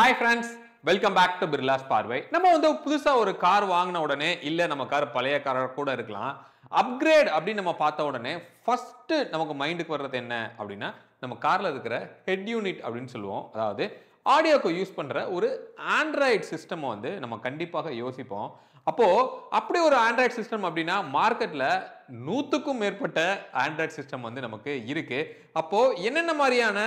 hi friends welcome back to பிர்லாஸ் பார்வை நம்ம வந்து புதுசாக ஒரு கார் வாங்கின உடனே இல்லை நம்ம கார் பழைய காராக கூட இருக்கலாம் அப்கிரேட் அப்படின்னு நம்ம பார்த்த உடனே ஃபஸ்ட்டு நமக்கு மைண்டுக்கு வர்றது என்ன அப்படின்னா நம்ம காரில் இருக்கிற ஹெட் யூனிட் அப்படின்னு சொல்லுவோம் அதாவது ஆடியோக்கு யூஸ் பண்ணுற ஒரு ஆண்ட்ராய்டு சிஸ்டம் வந்து நம்ம கண்டிப்பாக யோசிப்போம் அப்போது அப்படி ஒரு ஆண்ட்ராய்டு சிஸ்டம் அப்படின்னா மார்க்கெட்டில் நூற்றுக்கும் மேற்பட்ட ஆண்ட்ராய்டு சிஸ்டம் வந்து நமக்கு இருக்குது அப்போது என்னென்ன மாதிரியான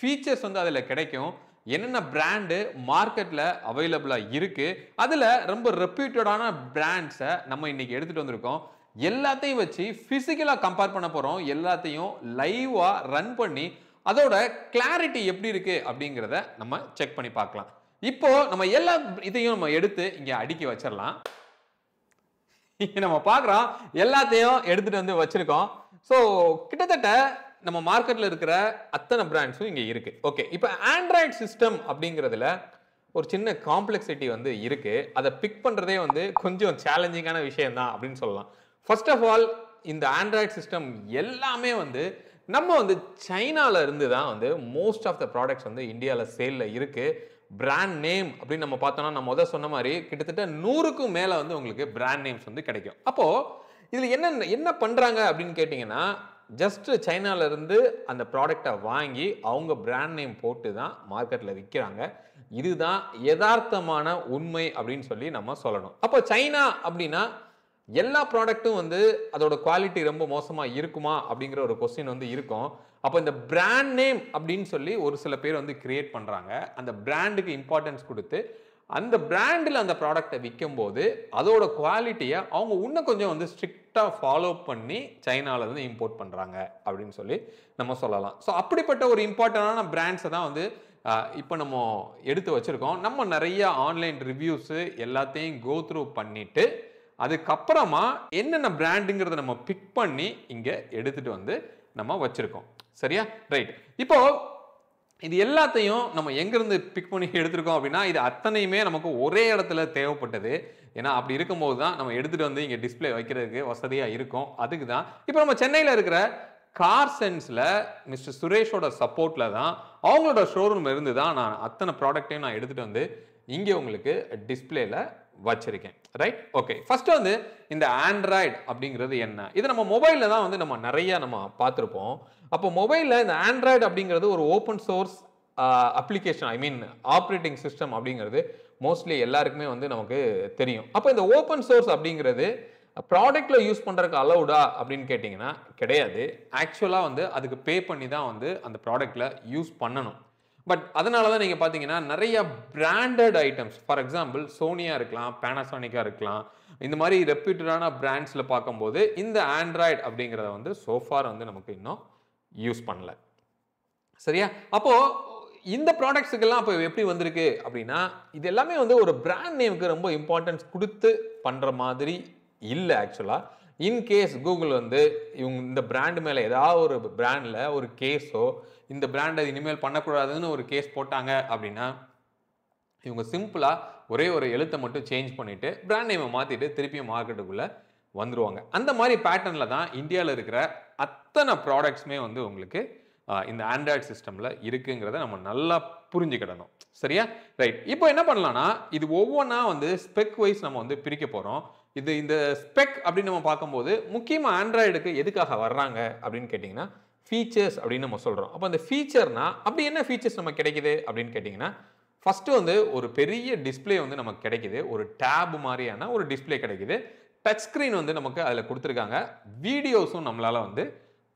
ஃபீச்சர்ஸ் வந்து அதில் கிடைக்கும் என்னென்ன பிராண்டு மார்க்கெட்டில் அவைலபிளாக இருக்குது அதில் ரொம்ப ரெப்யூட்டடான பிராண்ட்ஸை நம்ம இன்றைக்கி எடுத்துகிட்டு வந்திருக்கோம் எல்லாத்தையும் வச்சு ஃபிசிக்கலாக கம்பேர் பண்ண போகிறோம் எல்லாத்தையும் லைவாக ரன் பண்ணி அதோட கிளாரிட்டி எப்படி இருக்குது அப்படிங்கிறத நம்ம செக் பண்ணி பார்க்கலாம் இப்போ நம்ம எல்லா இதையும் நம்ம எடுத்து இங்கே அடுக்கி வச்சிடலாம் நம்ம பார்க்குறோம் எல்லாத்தையும் எடுத்துகிட்டு வந்து வச்சுருக்கோம் ஸோ கிட்டத்தட்ட நம்ம மார்க்கெட்டில் இருக்கிற அத்தனை பிராண்ட்ஸும் இங்கே இருக்குது ஓகே இப்போ ஆண்ட்ராய்ட் சிஸ்டம் அப்படிங்கிறதுல ஒரு சின்ன காம்ப்ளெக்சிட்டி வந்து இருக்குது அதை பிக் பண்ணுறதே வந்து கொஞ்சம் சேலஞ்சிங்கான விஷயம் தான் அப்படின்னு சொல்லலாம் ஃபர்ஸ்ட் ஆஃப் ஆல் இந்த ஆண்ட்ராய்ட் சிஸ்டம் எல்லாமே வந்து நம்ம வந்து சைனாவில் இருந்து தான் வந்து மோஸ்ட் ஆஃப் த ப்ராடக்ட்ஸ் வந்து இந்தியாவில் சேலில் இருக்குது பிராண்ட் நேம் அப்படின்னு நம்ம பார்த்தோம்னா நம்ம முதல் சொன்ன மாதிரி கிட்டத்தட்ட நூறுக்கும் மேலே வந்து உங்களுக்கு பிராண்ட் நேம்ஸ் வந்து கிடைக்கும் அப்போது இதில் என்ன என்ன பண்ணுறாங்க அப்படின்னு கேட்டிங்கன்னா ஜஸ்ட்டு சைனாவிலேருந்து அந்த ப்ராடக்டை வாங்கி அவங்க பிராண்ட் நேம் போட்டு தான் மார்க்கெட்டில் விற்கிறாங்க இதுதான் யதார்த்தமான உண்மை அப்படின்னு சொல்லி நம்ம சொல்லணும் அப்போ சைனா அப்படின்னா எல்லா ப்ராடக்ட்டும் வந்து அதோட குவாலிட்டி ரொம்ப மோசமாக இருக்குமா அப்படிங்கிற ஒரு கொஸ்டின் வந்து இருக்கும் அப்போ இந்த பிராண்ட் நேம் அப்படின்னு சொல்லி ஒரு சில பேர் வந்து கிரியேட் பண்ணுறாங்க அந்த பிராண்டுக்கு இம்பார்ட்டன்ஸ் கொடுத்து அந்த பிராண்டில் அந்த ப்ராடக்டை விற்கும் போது அதோட குவாலிட்டியை அவங்க இன்னும் கொஞ்சம் வந்து ஸ்ட்ரிக்டாக ஃபாலோ பண்ணி சைனாவிலேருந்து இம்போர்ட் பண்ணுறாங்க அப்படின்னு சொல்லி நம்ம சொல்லலாம் ஸோ அப்படிப்பட்ட ஒரு இம்பார்ட்டண்டான பிராண்ட்ஸை தான் வந்து இப்போ நம்ம எடுத்து வச்சுருக்கோம் நம்ம நிறைய ஆன்லைன் ரிவ்யூஸு எல்லாத்தையும் கோ த்ரூ பண்ணிவிட்டு அதுக்கப்புறமா என்னென்ன பிராண்டுங்கிறத நம்ம பிக் பண்ணி இங்கே எடுத்துகிட்டு வந்து நம்ம வச்சுருக்கோம் சரியா ரைட் இப்போது இது எல்லாத்தையும் நம்ம எங்கேருந்து பிக் பண்ணி எடுத்திருக்கோம் அப்படின்னா இது அத்தனையுமே நமக்கு ஒரே இடத்துல தேவைப்பட்டது ஏன்னா அப்படி இருக்கும்போது தான் நம்ம எடுத்துகிட்டு வந்து இங்கே டிஸ்பிளே வைக்கிறதுக்கு வசதியாக இருக்கும் அதுக்கு தான் இப்போ நம்ம சென்னையில் இருக்கிற கார் சென்ஸில் மிஸ்டர் சுரேஷோட சப்போர்ட்டில் தான் அவங்களோட ஷோரூம் இருந்து தான் நான் அத்தனை ப்ராடக்ட்டையும் நான் எடுத்துகிட்டு வந்து இங்கே உங்களுக்கு டிஸ்பிளேல வச்சிருக்கேன் ரைட் ஓகே ஃபர்ஸ்ட் வந்து இந்த ஆண்ட்ராய்டு அப்படிங்கிறது என்ன இது நம்ம மொபைலில் தான் வந்து நம்ம நிறைய நம்ம பார்த்துருப்போம் அப்போ மொபைலில் இந்த ஆண்ட்ராய்டு அப்படிங்கிறது ஒரு open source application I mean operating system அப்படிங்கிறது மோஸ்ட்லி எல்லாருக்குமே வந்து நமக்கு தெரியும் அப்போ இந்த ஓப்பன் சோர்ஸ் அப்படிங்கிறது ப்ராடக்டில் யூஸ் பண்ணுறதுக்கு அலௌடா அப்படின்னு கேட்டிங்கன்னா கிடையாது ஆக்சுவலாக வந்து அதுக்கு பே பண்ணி தான் வந்து அந்த ப்ராடக்டில் யூஸ் பண்ணணும் பட் அதனால தான் நீங்கள் பார்த்தீங்கன்னா நிறைய பிராண்டட் ஐட்டம்ஸ் ஃபார் எக்ஸாம்பிள் சோனியா இருக்கலாம் பேனாசோனிக்காக இருக்கலாம் இந்த மாதிரி ரெப்யூட்டடான பிராண்ட்ஸில் பார்க்கும்போது இந்த ஆண்ட்ராய்டு அப்படிங்கிறத வந்து சோஃபார் வந்து நமக்கு இன்னும் யூஸ் பண்ணல சரியா அப்போது இந்த ப்ராடக்ட்ஸுக்கெல்லாம் இப்போ எப்படி வந்திருக்கு அப்படின்னா இது எல்லாமே வந்து ஒரு பிராண்ட் நேமுக்கு ரொம்ப இம்பார்ட்டன்ஸ் கொடுத்து பண்ணுற மாதிரி இல்லை ஆக்சுவலாக இன்கேஸ் கூகுள் வந்து இவங்க இந்த பிராண்டு மேலே ஏதாவது ஒரு பிராண்டில் ஒரு கேஸோ இந்த பிராண்டை இனிமேல் பண்ணக்கூடாதுன்னு ஒரு கேஸ் போட்டாங்க அப்படின்னா இவங்க சிம்பிளாக ஒரே ஒரு எழுத்தை மட்டும் சேஞ்ச் பண்ணிவிட்டு பிராண்ட் நேமை மாற்றிட்டு திருப்பியும் மார்க்கெட்டுக்குள்ளே வந்துடுவாங்க அந்த மாதிரி பேட்டர்னில் தான் இந்தியாவில் இருக்கிற அத்தனை ப்ராடக்ட்ஸுமே வந்து உங்களுக்கு இந்த ஆண்ட்ராய்டு சிஸ்டமில் இருக்குங்கிறத நம்ம நல்லா புரிஞ்சுக்கிடணும் சரியா ரைட் இப்போ என்ன பண்ணலாம்னா இது ஒவ்வொன்றா வந்து ஸ்பெக் வைஸ் நம்ம வந்து பிரிக்க போகிறோம் இது இந்த ஸ்பெக் அப்படின்னு நம்ம பார்க்கும்போது முக்கியமாக ஆண்ட்ராய்டுக்கு எதுக்காக வர்றாங்க அப்படின்னு கேட்டிங்கன்னா ஃபீச்சர்ஸ் அப்படின்னு நம்ம சொல்கிறோம் அப்போ அந்த ஃபீச்சர்னா அப்படி என்ன ஃபீச்சர்ஸ் நம்ம கிடைக்குது அப்படின்னு கேட்டிங்கன்னா ஃபஸ்ட்டு வந்து ஒரு பெரிய டிஸ்பிளே வந்து நமக்கு கிடைக்குது ஒரு டேப் மாதிரியான ஒரு டிஸ்பிளே கிடைக்குது டச் ஸ்க்ரீன் வந்து நமக்கு அதில் கொடுத்துருக்காங்க வீடியோஸும் நம்மளால் வந்து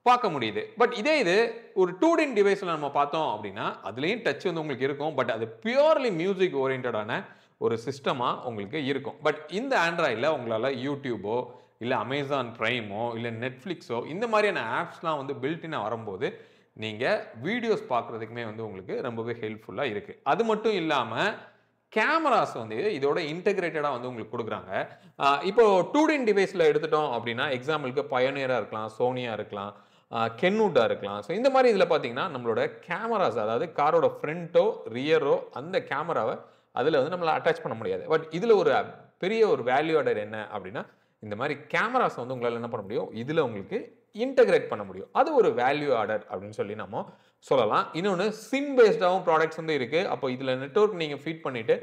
பார்க்க முடியுது பட் இதே இது ஒரு டூ டின் டிவைஸில் நம்ம பார்த்தோம் அப்படின்னா அதுலேயும் டச் வந்து உங்களுக்கு இருக்கும் பட் அது பியூர்லி மியூசிக் ஓரியன்டான ஒரு சிஸ்டமாக உங்களுக்கு இருக்கும் பட் இந்த ஆண்ட்ராய்டில் உங்களால் யூடியூபோ இல்லை அமேசான் ப்ரைமோ இல்லை நெட்ஃப்ளிக்ஸோ இந்த மாதிரியான ஆப்ஸ்லாம் வந்து பில்டினாக வரும்போது நீங்கள் வீடியோஸ் பார்க்குறதுக்குமே வந்து உங்களுக்கு ரொம்பவே ஹெல்ப்ஃபுல்லாக இருக்குது அது மட்டும் இல்லாமல் கேமராஸ் வந்து இதோட இன்டெகிரேட்டடாக வந்து உங்களுக்கு கொடுக்குறாங்க இப்போ டூடின் டிவைஸில் எடுத்துட்டோம் அப்படின்னா எக்ஸாம்பிளுக்கு பயனியராக இருக்கலாம் சோனியாக இருக்கலாம் கென்வுட்டாக இருக்கலாம் ஸோ இந்த மாதிரி இதில் பார்த்தீங்கன்னா நம்மளோட கேமராஸ் அதாவது காரோட ஃப்ரண்ட்டோ ரியரோ அந்த கேமராவை அதில் வந்து நம்மளை அட்டாச் பண்ண முடியாது பட் இதில் ஒரு பெரிய ஒரு வேல்யூ ஆடர் என்ன அப்படின்னா இந்த மாதிரி கேமராஸ் வந்து உங்களால் என்ன பண்ண முடியும் இதில் உங்களுக்கு இன்டகிரேட் பண்ண முடியும் அது ஒரு வேல்யூ ஆர்டர் அப்படின்னு சொல்லி நம்ம சொல்லலாம் இன்னொன்று சிம் பேஸ்டாகவும் ப்ராடக்ட்ஸ் வந்து இருக்குது அப்போ இதில் நெட்ஒர்க் நீங்கள் ஃபீட் பண்ணிவிட்டு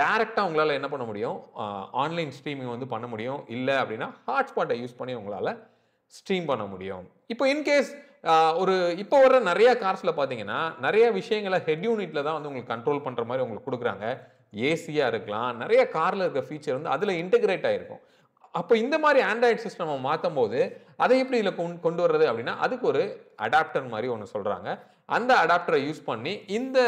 டேரெக்டாக உங்களால் என்ன பண்ண முடியும் ஆன்லைன் ஸ்ட்ரீமிங் வந்து பண்ண முடியும் இல்லை அப்படின்னா ஹாட்ஸ்பாட்டை யூஸ் பண்ணி உங்களால் ஸ்ட்ரீம் பண்ண முடியும் இப்போ இன்கேஸ் ஒரு இப்போ வர நிறைய கார்ஸில் பார்த்தீங்கன்னா நிறைய விஷயங்களை ஹெட் யூனிட்டில் தான் வந்து உங்களுக்கு கண்ட்ரோல் பண்ணுற மாதிரி உங்களுக்கு கொடுக்குறாங்க ஏசியாக இருக்கலாம் நிறைய காரில் இருக்க ஃபீச்சர் வந்து அதில் இன்டெகிரேட் ஆகிருக்கும் அப்போ இந்த மாதிரி ஆண்ட்ராய்ட் சிஸ்டம் மாற்றும் போது அதை எப்படி இதில் கொண்டு வர்றது அப்படின்னா அதுக்கு ஒரு அடாப்டர் மாதிரி ஒன்று சொல்கிறாங்க அந்த அடாப்டரை யூஸ் பண்ணி இந்த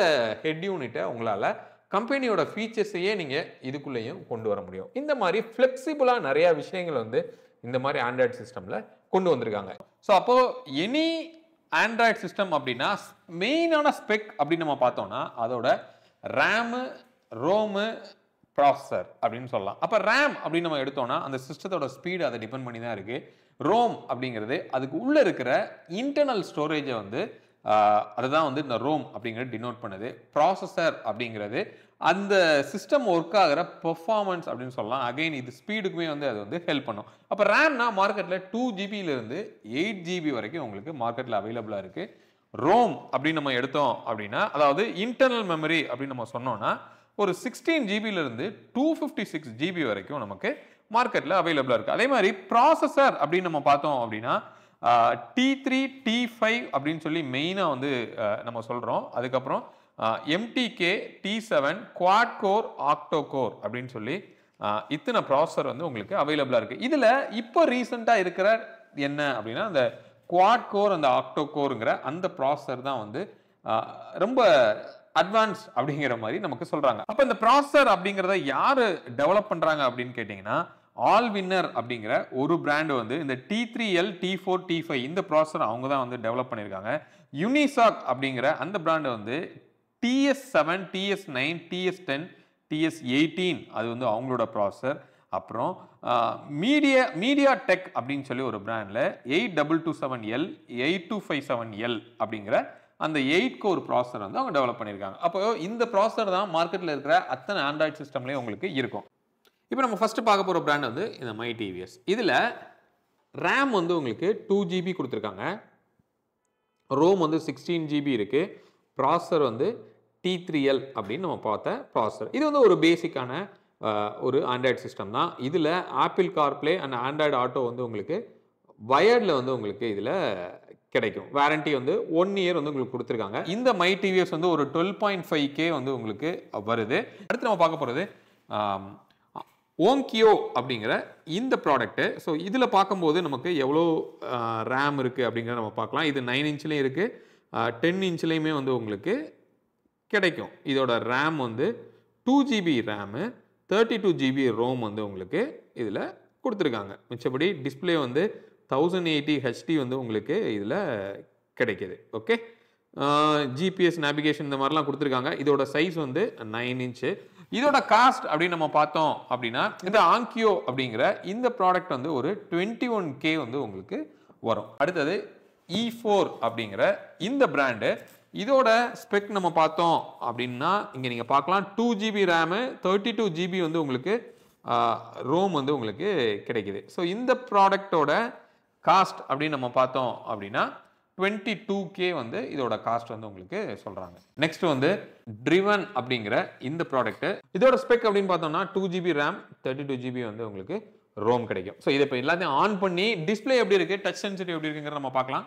ஹெட் யூனிட்டை உங்களால் கம்பெனியோட ஃபீச்சர்ஸையே நீங்கள் இதுக்குள்ளேயும் கொண்டு வர முடியும் இந்த மாதிரி ஃப்ளெக்சிபிளாக நிறையா விஷயங்கள் வந்து இந்த மாதிரி ஆண்ட்ராய்டு சிஸ்டமில் கொண்டு வந்திருக்காங்க ஸோ அப்போது எனி ஆண்ட்ராய்டு சிஸ்டம் அப்படின்னா மெயினான ஸ்பெக் அப்படின்னு நம்ம பார்த்தோம்னா அதோட ரேமு ரோமு ப்ராசர் அப்படின்னு சொல்லலாம் அப்போ ரேம் அப்படின்னு நம்ம எடுத்தோம்னா அந்த சிஸ்டத்தோட ஸ்பீடு அதை டிபெண்ட் பண்ணி தான் இருக்குது ரோம் அப்படிங்கிறது அதுக்கு உள்ளே இருக்கிற இன்டர்னல் ஸ்டோரேஜை வந்து அதுதான் வந்து இந்த ரோம் அப்படிங்கிறது டினோட் பண்ணுது ப்ராசஸர் அப்படிங்கிறது அந்த சிஸ்டம் ஒர்க் ஆகிற பெர்ஃபார்மன்ஸ் அப்படின்னு சொல்லலாம் அகைன் இது ஸ்பீடுக்குமே வந்து அது வந்து ஹெல்ப் பண்ணும் அப்போ ரேம்னா மார்க்கெட்டில் டூ ஜிபியிலேருந்து எயிட் ஜிபி வரைக்கும் உங்களுக்கு மார்க்கெட்டில் அவைலபிளாக இருக்குது ரோம் அப்படின்னு நம்ம எடுத்தோம் அப்படின்னா அதாவது இன்டர்னல் மெமரி அப்படின்னு நம்ம சொன்னோம்னா ஒரு சிக்ஸ்டீன் ஜிபியிலிருந்து டூ ஃபிஃப்டி சிக்ஸ் ஜிபி வரைக்கும் நமக்கு மார்க்கெட்டில் அவைலபிளாக இருக்குது அதே மாதிரி ப்ராசஸர் அப்படின்னு நம்ம பார்த்தோம் அப்படின்னா டி த்ரீ டி ஃபைவ் அப்படின்னு சொல்லி மெயினாக வந்து நம்ம சொல்கிறோம் அதுக்கப்புறம் MTK T seven quad core octa core அப்படின்னு சொல்லி இத்தனை ப்ராசஸர் வந்து உங்களுக்கு அவைலபிளாக இருக்குது இதில் இப்போ ரீசெண்டாக இருக்கிற என்ன அப்படின்னா அந்த குவாட் கோர் அந்த ஆக்டோ கோருங்கிற அந்த ப்ராசஸர் தான் வந்து ரொம்ப அட்வான்ஸ் அப்படிங்கிற மாதிரி நமக்கு சொல்றாங்க அப்ப இந்த ப்ராசர் அப்படிங்கிறத யாரு டெவலப் பண்றாங்க அப்படின்னு கேட்டீங்கன்னா ஆல் வின்னர் அப்படிங்கிற ஒரு பிராண்டு வந்து இந்த T three L T four T five இந்த ப்ராசர் அவங்க தான் வந்து டெவலப் பண்ணியிருக்காங்க யூனிசாக் அப்படிங்கிற அந்த பிராண்டு வந்து TS seven TS nine TS ten TS eighteen அது வந்து அவங்களோட ப்ராசர் அப்புறம் மீடியா மீடியா டெக் அப்படின்னு சொல்லி ஒரு பிராண்டில் eight double two seven L eight two five seven L அப்படிங்கிற அந்த எயிட் கோர் ப்ராசர் வந்து அவங்க டெவலப் பண்ணியிருக்காங்க அப்போ இந்த ப்ராசர் தான் மார்க்கெட்டில் இருக்கிற அத்தனை ஆண்ட்ராய்ட் சிஸ்டம்லேயும் உங்களுக்கு இருக்கும் இப்போ நம்ம ஃபஸ்ட்டு பார்க்க போகிற ப்ராண்ட் வந்து இந்த மை டிவிஎஸ் இதில் ரேம் வந்து உங்களுக்கு டூ ஜிபி கொடுத்துருக்காங்க ரோம் வந்து சிக்ஸ்டீன் ஜிபி இருக்குது ப்ராசர் வந்து டி த்ரீ எல் அப்படின்னு நம்ம பார்த்த ப்ராசர் இது வந்து ஒரு பேசிக்கான ஒரு ஆண்ட்ராய்டு சிஸ்டம் தான் இதில் Apple CarPlay and Android auto வந்து உங்களுக்கு வயர்டில் வந்து உங்களுக்கு இதில் கிடைக்கும் வாரண்ட்டி வந்து ஒன் இயர் வந்து உங்களுக்கு கொடுத்துருக்காங்க இந்த மை டிவிஎஸ் வந்து ஒரு டுவெல் பாயிண்ட் ஃபைவ் கே வந்து உங்களுக்கு வருது அடுத்து நம்ம பார்க்க போகிறது ஓங்கியோ அப்படிங்கிற இந்த ப்ராடக்ட்டு ஸோ இதில் பார்க்கும்போது நமக்கு எவ்வளோ ரேம் இருக்குது அப்படிங்கிறத நம்ம பார்க்கலாம் இது நைன் இன்ச்லேயும் இருக்குது டென் இன்ச்லேயுமே வந்து உங்களுக்கு கிடைக்கும் இதோட ரேம் வந்து two GB RAM thirty two GB ROM வந்து உங்களுக்கு இதில் கொடுத்துருக்காங்க மிச்சபடி டிஸ்பிளே வந்து தௌசண்ட் எயிட்டி ஹெச்டி வந்து உங்களுக்கு இதில் கிடைக்கிது ஓகே ஜிபிஎஸ் நேவிகேஷன் இந்த மாதிரிலாம் கொடுத்துருக்காங்க இதோட சைஸ் வந்து நைன் இன்ச்சு இதோட காஸ்ட் அப்படின்னு நம்ம பார்த்தோம் அப்படின்னா இந்த ஆங்கியோ அப்படிங்கிற இந்த ப்ராடக்ட் வந்து ஒரு டுவெண்ட்டி ஒன் கே வந்து உங்களுக்கு வரும் அடுத்தது இ e ஃபோர் அப்படிங்கிற இந்த பிராண்டு இதோட ஸ்பெக் நம்ம பார்த்தோம் அப்படின்னா இங்கே நீங்கள் பார்க்கலாம் two GB RAM thirty two GB வந்து உங்களுக்கு ரோம் வந்து உங்களுக்கு கிடைக்குது ஸோ இந்த ப்ராடக்டோட காஸ்ட் அப்படின்னு நம்ம பார்த்தோம் அப்படின்னா டுவெண்ட்டி டூ கே வந்து இதோட காஸ்ட் வந்து உங்களுக்கு சொல்கிறாங்க நெக்ஸ்ட் வந்து ட்ரிவன் அப்படிங்கிற இந்த ப்ராடக்ட்டு இதோட ஸ்பெக் அப்படின்னு பார்த்தோம்னா two GB RAM thirty two GB வந்து உங்களுக்கு ரோம் கிடைக்கும் ஸோ இதை இப்போ எல்லாத்தையும் ஆன் பண்ணி டிஸ்பிளே எப்படி இருக்குது டச் சென்சிட்டிவ் எப்படி இருக்குங்கிற நம்ம பார்க்கலாம்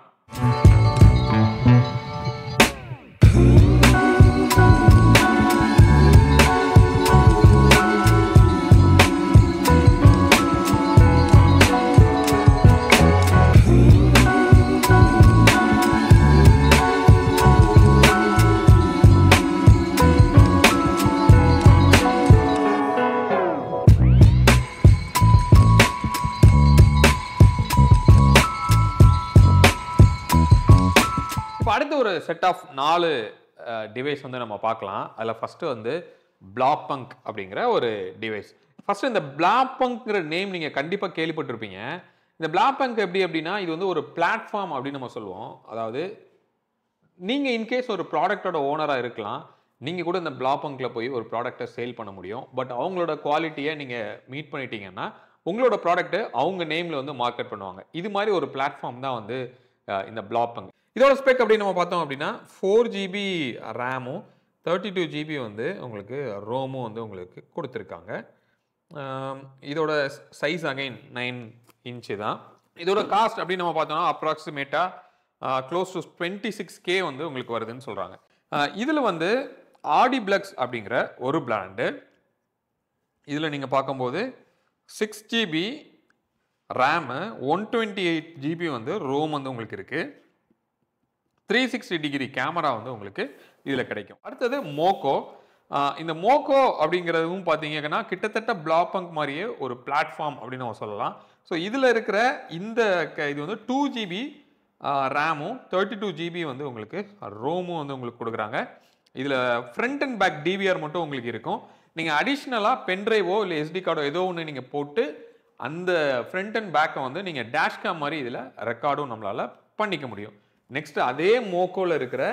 செட் ஆஃப் நாலு டிவைஸ் வந்து நம்ம பார்க்கலாம் அதில் ஃபஸ்ட்டு வந்து பிளாப்பங்க் அப்படிங்கிற ஒரு டிவைஸ் ஃபஸ்ட்டு இந்த பிளாப்பங்க்ங்கிற நேம் நீங்கள் கண்டிப்பாக கேள்விப்பட்டிருப்பீங்க இந்த பங்க் எப்படி அப்படின்னா இது வந்து ஒரு பிளாட்ஃபார்ம் அப்படின்னு நம்ம சொல்லுவோம் அதாவது நீங்கள் இன்கேஸ் ஒரு ப்ராடக்டோட ஓனராக இருக்கலாம் நீங்கள் கூட இந்த பிளாப்பங்கில் போய் ஒரு ப்ராடக்டை சேல் பண்ண முடியும் பட் அவங்களோட குவாலிட்டியை நீங்கள் மீட் பண்ணிட்டீங்கன்னா உங்களோட ப்ராடக்ட்டு அவங்க நேமில் வந்து மார்க்கெட் பண்ணுவாங்க இது மாதிரி ஒரு பிளாட்ஃபார்ம் தான் வந்து இந்த பிளாப்பங் இதோட ஸ்பெக் அப்படின்னு நம்ம பார்த்தோம் அப்படின்னா ஃபோர் ஜிபி ரேமும் தேர்ட்டி டூ ஜிபி வந்து உங்களுக்கு ரோமும் வந்து உங்களுக்கு கொடுத்துருக்காங்க இதோட சைஸ் அகைன் நைன் இன்ச்சு தான் இதோட காஸ்ட் அப்படின்னு நம்ம பார்த்தோம்னா அப்ராக்சிமேட்டாக close to twenty six K வந்து உங்களுக்கு வருதுன்னு சொல்கிறாங்க இதில் வந்து ஆடி பிளக்ஸ் அப்படிங்கிற ஒரு பிராண்டு இதில் நீங்கள் பார்க்கும்போது six GB RAM one twenty eight GB வந்து ரோம் வந்து உங்களுக்கு இருக்குது த்ரீ சிக்ஸ்டி டிகிரி கேமரா வந்து உங்களுக்கு இதில் கிடைக்கும் அடுத்தது மோக்கோ இந்த மோக்கோ அப்படிங்கிறதும் பார்த்தீங்கன்னா கிட்டத்தட்ட பிளாபங்க் மாதிரியே ஒரு பிளாட்ஃபார்ம் அப்படின்னு நம்ம சொல்லலாம் ஸோ இதில் இருக்கிற இந்த இது வந்து டூ ஜிபி ரேமும் தேர்ட்டி டூ ஜிபி வந்து உங்களுக்கு ரோமும் வந்து உங்களுக்கு கொடுக்குறாங்க இதில் ஃப்ரண்ட் அண்ட் பேக் டிவிஆர் மட்டும் உங்களுக்கு இருக்கும் நீங்கள் அடிஷ்னலாக பென்ட்ரைவோ இல்லை எஸ்டி கார்டோ ஏதோ ஒன்று நீங்கள் போட்டு அந்த ஃப்ரண்ட் அண்ட் பேக்கை வந்து நீங்கள் டேஷ்கேம் மாதிரி இதில் ரெக்கார்டும் நம்மளால் பண்ணிக்க முடியும் நெக்ஸ்ட் அதே மோக்கோவில் இருக்கிற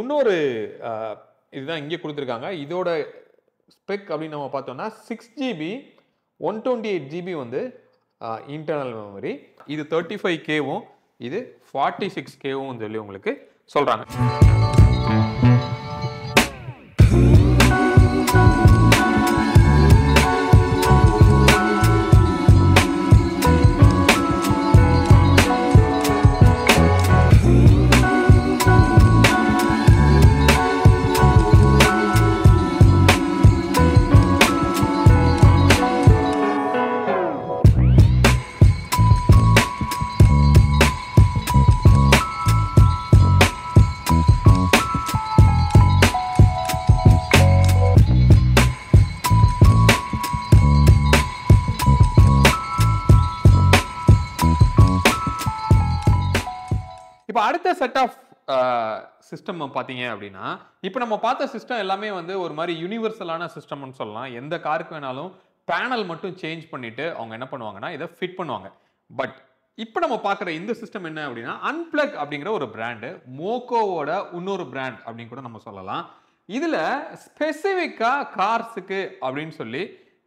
இன்னொரு இதுதான் இங்கே கொடுத்துருக்காங்க இதோட ஸ்பெக் அப்படின்னு நம்ம பார்த்தோம்னா six GB one twenty eight GB வந்து இன்டர்னல் மெமரி இது தேர்ட்டி ஃபைவ் கேவும் இது ஃபார்ட்டி சிக்ஸ் கேவும் சொல்லி உங்களுக்கு சொல்கிறாங்க செட் ஆஃப் சிஸ்டம் பார்த்தீங்க அப்படின்னா இப்போ நம்ம பார்த்த சிஸ்டம் எல்லாமே வந்து ஒரு மாதிரி யூனிவர்சலான சிஸ்டம்னு சொல்லலாம் எந்த காருக்கு வேணாலும் பேனல் மட்டும் சேஞ்ச் பண்ணிட்டு அவங்க என்ன பண்ணுவாங்கன்னா இதை ஃபிட் பண்ணுவாங்க பட் இப்போ நம்ம பார்க்குற இந்த சிஸ்டம் என்ன அப்படின்னா அன்பிளக் அப்படிங்கிற ஒரு பிராண்டு மோக்கோவோட இன்னொரு பிராண்ட் அப்படின்னு கூட நம்ம சொல்லலாம் இதில் ஸ்பெசிஃபிக்காக கார்ஸுக்கு அப்படின்னு சொல்லி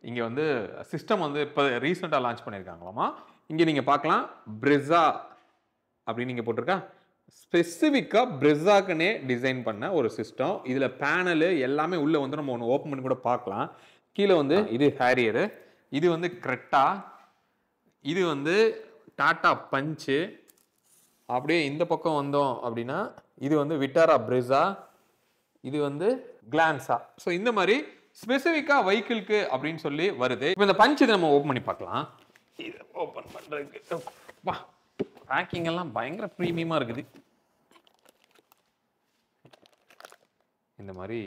இங்கே வந்து சிஸ்டம் வந்து இப்போ ரீசெண்டாக லான்ச் பண்ணியிருக்காங்களாமா இங்கே நீங்கள் பார்க்கலாம் பிரிசா அப்படின்னு நீங்கள் போட்டிருக்கா ஸ்பெசிஃபிக்காக பிரெஸாக்குனே டிசைன் பண்ண ஒரு சிஸ்டம் இதில் பேனலு எல்லாமே உள்ளே வந்து நம்ம ஒன்று ஓப்பன் பண்ணி கூட பார்க்கலாம் கீழே வந்து இது ஹேரியரு இது வந்து கிரெட்டா இது வந்து டாட்டா பஞ்சு அப்படியே இந்த பக்கம் வந்தோம் அப்படின்னா இது வந்து விட்டாரா பிரெஸா இது வந்து கிளான்ஸா ஸோ இந்த மாதிரி ஸ்பெசிஃபிக்காக வெஹிக்கிள்க்கு அப்படின்னு சொல்லி வருது இப்போ இந்த பஞ்ச் இதை நம்ம ஓப்பன் பண்ணி பார்க்கலாம் இதை ஓப்பன் பண்ணுறதுக்கு வா பேக்கிங் எல்லாம் பயங்கர ப்ரீமியமாக இருக்குது இந்த மாதிரி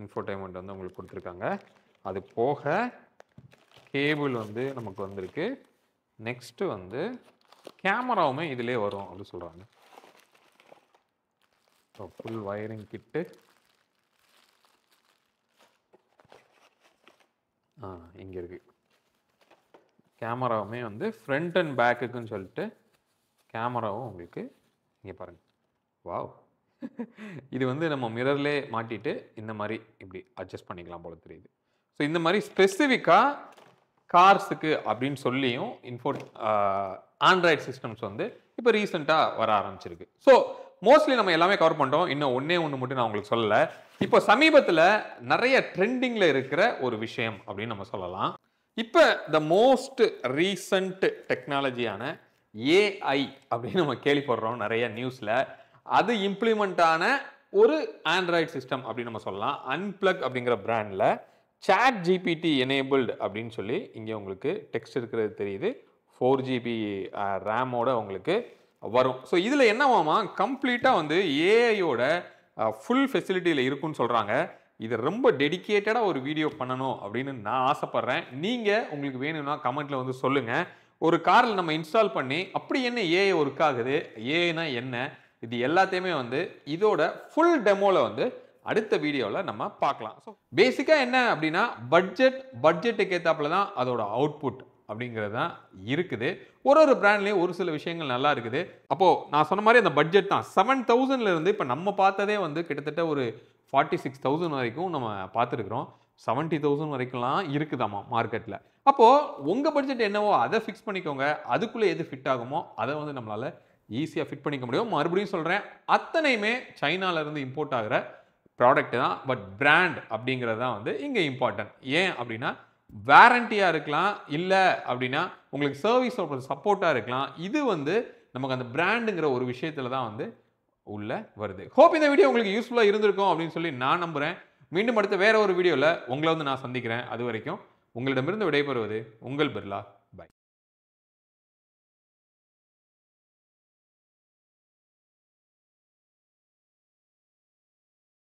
இன்ஃபோர்டைன்மெண்ட் வந்து உங்களுக்கு கொடுத்துருக்காங்க அது போக கேபிள் வந்து நமக்கு வந்திருக்கு நெக்ஸ்ட்டு வந்து கேமராவுமே இதிலே வரும் அப்படின்னு சொல்கிறாங்க ஸோ ஃபுல் வயரிங் கிட்டு ஆ இங்கே இருக்குது கேமராவுமே வந்து ஃப்ரண்ட் அண்ட் பேக்குக்குன்னு சொல்லிட்டு கேமராவும் உங்களுக்கு இங்கே பாருங்கள் வாவ் இது வந்து நம்ம மிரர்லே மாட்டிட்டு இந்த மாதிரி இப்படி அட்ஜஸ்ட் பண்ணிக்கலாம் போல தெரியுது ஸோ இந்த மாதிரி ஸ்பெசிஃபிக்காக கார்ஸுக்கு அப்படின்னு சொல்லியும் இன்ஃபோ ஆண்ட்ராய்ட் சிஸ்டம்ஸ் வந்து இப்போ ரீசெண்டாக வர ஆரம்பிச்சிருக்கு ஸோ மோஸ்ட்லி நம்ம எல்லாமே கவர் பண்ணிட்டோம் இன்னும் ஒன்றே ஒன்று மட்டும் நான் உங்களுக்கு சொல்லலை இப்போ சமீபத்தில் நிறைய ட்ரெண்டிங்கில் இருக்கிற ஒரு விஷயம் அப்படின்னு நம்ம சொல்லலாம் இப்போ த மோஸ்ட் ரீசண்ட் டெக்னாலஜியான ஏஐ அப்படின்னு நம்ம கேள்விப்படுறோம் நிறைய நியூஸில் அது இம்ப்ளிமெண்ட் ஆன ஒரு ஆண்ட்ராய்டு சிஸ்டம் அப்படின்னு நம்ம சொல்லலாம் அன்பிளக் அப்படிங்கிற பிராண்டில் சாட் ஜிபிடி எனேபிள்டு அப்படின்னு சொல்லி இங்கே உங்களுக்கு டெக்ஸ்ட் இருக்கிறது தெரியுது ஃபோர் ஜிபி ரேமோட உங்களுக்கு வரும் ஸோ இதில் என்னவாமா கம்ப்ளீட்டாக வந்து ஏஐயோட ஃபுல் ஃபெசிலிட்டியில் இருக்குன்னு சொல்கிறாங்க இதை ரொம்ப டெடிக்கேட்டடாக ஒரு வீடியோ பண்ணணும் அப்படின்னு நான் ஆசைப்பட்றேன் நீங்கள் உங்களுக்கு வேணும்னா கமெண்ட்டில் வந்து சொல்லுங்கள் ஒரு காரில் நம்ம இன்ஸ்டால் பண்ணி அப்படி என்ன ஏஐ ஒர்க் ஆகுது ஏஐனா என்ன இது எல்லாத்தையுமே வந்து இதோட ஃபுல் டெமோவில் வந்து அடுத்த வீடியோவில் நம்ம பார்க்கலாம் ஸோ பேசிக்காக என்ன அப்படின்னா பட்ஜெட் பட்ஜெட்டுக்கு ஏற்றாப்புல தான் அதோட அவுட்புட் அப்படிங்கிறது தான் இருக்குது ஒரு ஒரு பிராண்ட்லேயும் ஒரு சில விஷயங்கள் நல்லா இருக்குது அப்போது நான் சொன்ன மாதிரி அந்த பட்ஜெட் தான் செவன் தௌசண்ட்லேருந்து இப்போ நம்ம பார்த்ததே வந்து கிட்டத்தட்ட ஒரு ஃபார்ட்டி சிக்ஸ் தௌசண்ட் வரைக்கும் நம்ம பார்த்துருக்குறோம் செவன்ட்டி தௌசண்ட் வரைக்கும்லாம் இருக்குதாம்மா மார்க்கெட்டில் அப்போது உங்கள் பட்ஜெட் என்னவோ அதை ஃபிக்ஸ் பண்ணிக்கோங்க அதுக்குள்ளே எது ஃபிட் ஆகுமோ அதை வந்து நம்மளால் ஈஸியாக ஃபிட் பண்ணிக்க முடியும் மறுபடியும் சொல்கிறேன் அத்தனையுமே சைனாவிலேருந்து இம்போர்ட் ஆகிற ப்ராடக்ட் தான் பட் பிராண்ட் அப்படிங்கிறது தான் வந்து இங்கே இம்பார்ட்டன்ட் ஏன் அப்படின்னா வேரண்டியாக இருக்கலாம் இல்லை அப்படின்னா உங்களுக்கு சர்வீஸ் சப்போர்ட்டாக இருக்கலாம் இது வந்து நமக்கு அந்த பிராண்டுங்கிற ஒரு விஷயத்தில் தான் வந்து உள்ளே வருது ஹோப் இந்த வீடியோ உங்களுக்கு யூஸ்ஃபுல்லாக இருந்திருக்கும் அப்படின்னு சொல்லி நான் நம்புகிறேன் மீண்டும் அடுத்த வேற ஒரு வீடியோவில் உங்களை வந்து நான் சந்திக்கிறேன் அது வரைக்கும் உங்களிடமிருந்து விடைபெறுவது உங்கள் பிர்லா